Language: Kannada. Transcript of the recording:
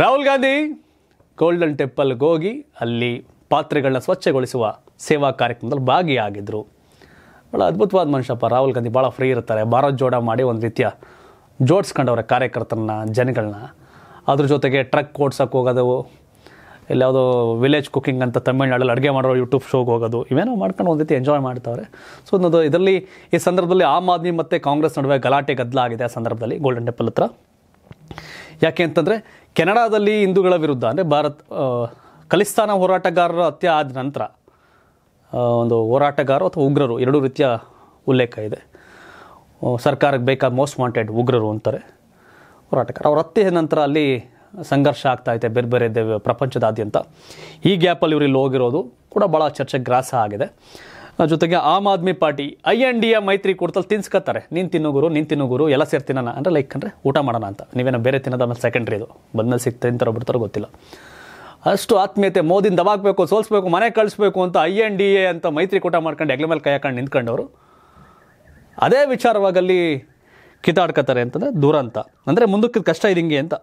ರಾಹುಲ್ ಗಾಂಧಿ ಗೋಲ್ಡನ್ ಟೆಂಪಲ್ಗೆ ಹೋಗಿ ಅಲ್ಲಿ ಪಾತ್ರೆಗಳನ್ನ ಸ್ವಚ್ಛಗೊಳಿಸುವ ಸೇವಾ ಕಾರ್ಯಕ್ರಮದಲ್ಲಿ ಭಾಗಿಯಾಗಿದ್ದರು ಭಾಳ ಅದ್ಭುತವಾದ ಮನುಷ್ಯಪ್ಪ ರಾಹುಲ್ ಗಾಂಧಿ ಭಾಳ ಫ್ರೀ ಇರ್ತಾರೆ ಭಾರತ್ ಜೋಡ ಮಾಡಿ ಒಂದು ರೀತಿಯ ಜೋಡಿಸ್ಕೊಂಡವ್ರೆ ಕಾರ್ಯಕರ್ತರನ್ನ ಜನಗಳನ್ನ ಅದ್ರ ಜೊತೆಗೆ ಟ್ರಕ್ ಓಡ್ಸೋಕೆ ಹೋಗೋದು ಇಲ್ಲ ವಿಲೇಜ್ ಕುಕ್ಕಿಂಗ್ ಅಂತ ತಮಿಳ್ನಾಡಲ್ಲಿ ಅಡುಗೆ ಮಾಡೋರು ಯೂಟ್ಯೂಬ್ ಶೋಗೆ ಹೋಗೋದು ಇವೇನೋ ಮಾಡ್ಕೊಂಡು ಒಂದು ರೀತಿ ಎಂಜಾಯ್ ಮಾಡ್ತಾವ್ರೆ ಸೊ ಒಂದು ಇದರಲ್ಲಿ ಈ ಸಂದರ್ಭದಲ್ಲಿ ಆಮ್ ಆದ್ಮಿ ಮತ್ತು ಕಾಂಗ್ರೆಸ್ ನಡುವೆ ಗಲಾಟೆ ಗದ್ದಲ ಆಗಿದೆ ಆ ಸಂದರ್ಭದಲ್ಲಿ ಗೋಲ್ಡನ್ ಟೆಂಪಲ್ ಹತ್ರ ಯಾಕೆ ಅಂತಂದರೆ ಕೆನಡಾದಲ್ಲಿ ಹಿಂದೂಗಳ ವಿರುದ್ಧ ಅಂದರೆ ಭಾರತ್ ಖಲಿಸ್ತಾನ ಹೋರಾಟಗಾರರ ಹತ್ಯೆ ಆದ ನಂತರ ಒಂದು ಹೋರಾಟಗಾರ ಅಥವಾ ಉಗ್ರರು ಎರಡೂ ರೀತಿಯ ಉಲ್ಲೇಖ ಇದೆ ಸರ್ಕಾರಕ್ಕೆ ಬೇಕಾದ ಮೋಸ್ಟ್ ವಾಂಟೆಡ್ ಉಗ್ರರು ಅಂತಾರೆ ಹೋರಾಟಗಾರ ಅವ್ರ ಹತ್ಯೆ ನಂತರ ಅಲ್ಲಿ ಸಂಘರ್ಷ ಆಗ್ತಾ ಆಗ್ತಾಯಿದೆ ಬೇರೆ ಬೇರೆ ಪ್ರಪಂಚದಾದ್ಯಂತ ಈ ಗ್ಯಾಪಲ್ಲಿ ಇವರು ಇಲ್ಲಿ ಹೋಗಿರೋದು ಕೂಡ ಭಾಳ ಚರ್ಚೆ ಗ್ರಾಸ ಆಗಿದೆ ಜೊತೆಗೆ Aam Aadmi party I N D A ಮೈತ್ರಿಕೂಟದಲ್ಲಿ ತಿನ್ಸ್ಕತ್ತಾರೆ ನೀನು ತಿನ್ನೋಗುರು ನೀನು ತಿನ್ನೋಗುರು ಎಲ್ಲ ಸೇರಿ ತಿನ್ನೋಣ ಅಂದರೆ ಲೈಕ್ ಅಂದರೆ ಊಟ ಮಾಡೋಣ ಅಂತ ನೀವೇನೋ ಬೇರೆ ತಿನ್ನೋದು ಆಮೇಲೆ ಸೆಕೆಂಡ್ರಿ ಇದು ಬಂದ್ಮೇಲೆ ಸಿಗ್ತಾ ತಿಂತಾರೋ ಬಿಡ್ತಾರೋ ಗೊತ್ತಿಲ್ಲ ಅಷ್ಟು ಆತ್ಮೀಯತೆ ಮೋದಿನ ದಬಾಕಬೇಕು ಸೋಲ್ಸ್ಬೇಕು ಮನೆ ಕಳಿಸ್ಬೇಕು ಅಂತ ಐ ಎನ್ ಡಿ ಎ ಅಂತ ಮೈತ್ರಿ ಕೂಟ ಮಾಡ್ಕೊಂಡು ಎಗ್ಲ ಮೇಲೆ ಕೈ ಹಾಕೊಂಡು ನಿಂತ್ಕೊಂಡವರು ಅದೇ ವಿಚಾರವಾಗಲ್ಲಿ ಕಿತಾಡ್ಕತ್ತಾರೆ ಅಂತಂದರೆ ದೂರ ಅಂತ ಅಂದರೆ ಮುಂದಕ್ಕೆ ಕಷ್ಟ ಇದೆ ಹಿಂಗೆ ಅಂತ